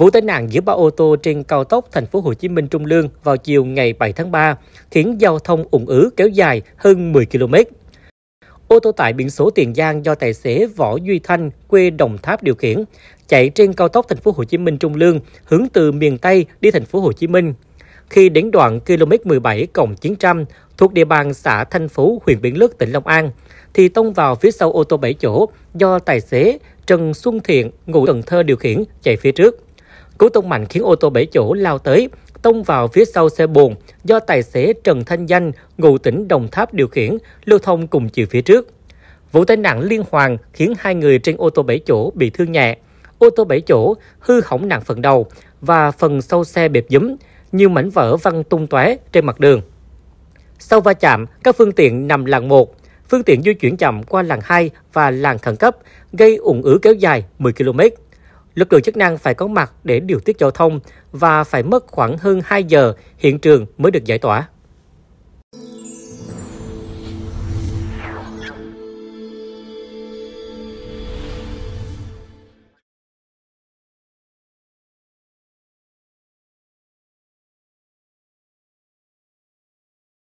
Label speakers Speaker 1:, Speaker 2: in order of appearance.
Speaker 1: Vụ tai nạn giữa ba ô tô trên cao tốc thành phố Hồ Chí Minh Trung Lương vào chiều ngày 7 tháng 3 khiến giao thông ủng ứ kéo dài hơn 10 km. Ô tô tải biển số Tiền Giang do tài xế Võ Duy Thanh, quê Đồng Tháp điều khiển, chạy trên cao tốc thành phố Hồ Chí Minh Trung Lương hướng từ miền Tây đi thành phố Hồ Chí Minh. Khi đến đoạn km 17 cộng 900 thuộc địa bàn xã Thanh Phú, huyện Biển Lức, tỉnh Long An, thì tông vào phía sau ô tô 7 chỗ do tài xế Trần Xuân Thiện, ngụ Cần Thơ điều khiển chạy phía trước. Cú tông mạnh khiến ô tô 7 chỗ lao tới, tông vào phía sau xe bồn do tài xế Trần Thanh Danh, ngụ tỉnh Đồng Tháp điều khiển, lưu thông cùng chiều phía trước. Vụ tai nạn liên hoàn khiến hai người trên ô tô 7 chỗ bị thương nhẹ. Ô tô 7 chỗ hư hỏng nặng phần đầu và phần sau xe bẹp dúm, nhiều mảnh vỡ văng tung tóe trên mặt đường. Sau va chạm, các phương tiện nằm làng 1, phương tiện di chuyển chậm qua làng 2 và làng khẩn cấp, gây ủng ứ kéo dài 10 km. Lực lượng chức năng phải có mặt để điều tiết giao thông và phải mất khoảng hơn 2 giờ hiện trường mới được giải tỏa.